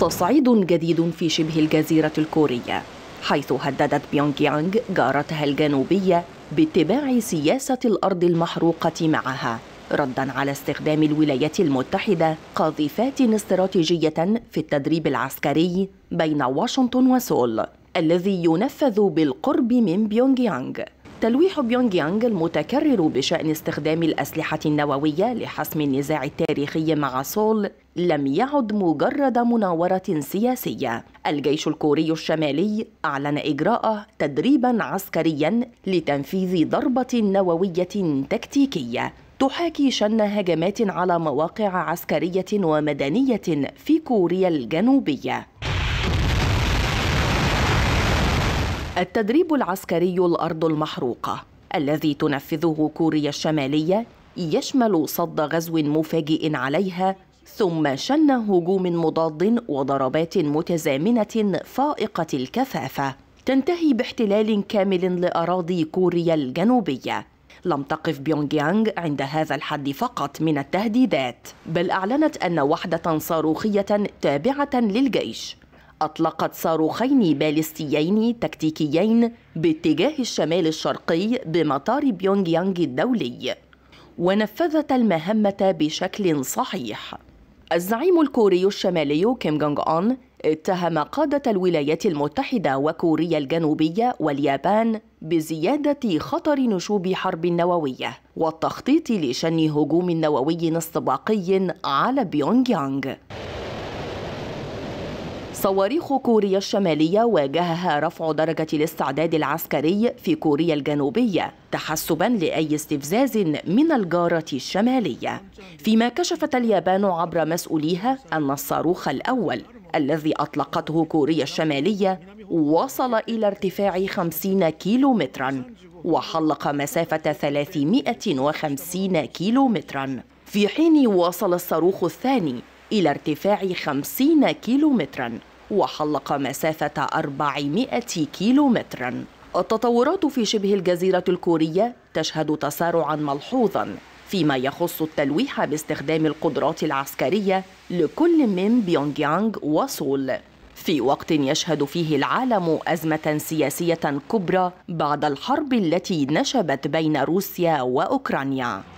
تصعيد جديد في شبه الجزيرة الكورية حيث هددت بيونغ يانغ جارتها الجنوبية باتباع سياسة الأرض المحروقة معها ردا على استخدام الولايات المتحدة قاذفات استراتيجية في التدريب العسكري بين واشنطن وسول الذي ينفذ بالقرب من بيونغ يانغ تلويح بيونغ يانغ المتكرر بشأن استخدام الأسلحة النووية لحسم النزاع التاريخي مع سول لم يعد مجرد مناورة سياسية الجيش الكوري الشمالي أعلن إجراءه تدريبا عسكريا لتنفيذ ضربة نووية تكتيكية تحاكي شن هجمات على مواقع عسكرية ومدنية في كوريا الجنوبية التدريب العسكري الأرض المحروقة الذي تنفذه كوريا الشمالية يشمل صد غزو مفاجئ عليها ثم شن هجوم مضاد وضربات متزامنة فائقة الكثافة تنتهي باحتلال كامل لأراضي كوريا الجنوبية لم تقف بيونغ يانغ عند هذا الحد فقط من التهديدات بل أعلنت أن وحدة صاروخية تابعة للجيش أطلقت صاروخين باليستيين تكتيكيين باتجاه الشمال الشرقي بمطار بيونغ يانغ الدولي ونفذت المهمة بشكل صحيح الزعيم الكوري الشمالي كيم جونغ أون اتهم قادة الولايات المتحدة وكوريا الجنوبية واليابان بزيادة خطر نشوب حرب نووية والتخطيط لشن هجوم نووي استباقي على بيونغ يانغ صواريخ كوريا الشمالية واجهها رفع درجة الاستعداد العسكري في كوريا الجنوبية تحسبا لأي استفزاز من الجارة الشمالية فيما كشفت اليابان عبر مسؤوليها أن الصاروخ الأول الذي أطلقته كوريا الشمالية وصل إلى ارتفاع 50 كيلومترا وحلق مسافة 350 كيلومترا في حين وصل الصاروخ الثاني إلى ارتفاع 50 كيلومترا وحلق مسافة 400 كيلومتراً التطورات في شبه الجزيرة الكورية تشهد تسارعا ملحوظا فيما يخص التلويح باستخدام القدرات العسكرية لكل من بيونغ يانغ وسول في وقت يشهد فيه العالم أزمة سياسية كبرى بعد الحرب التي نشبت بين روسيا وأوكرانيا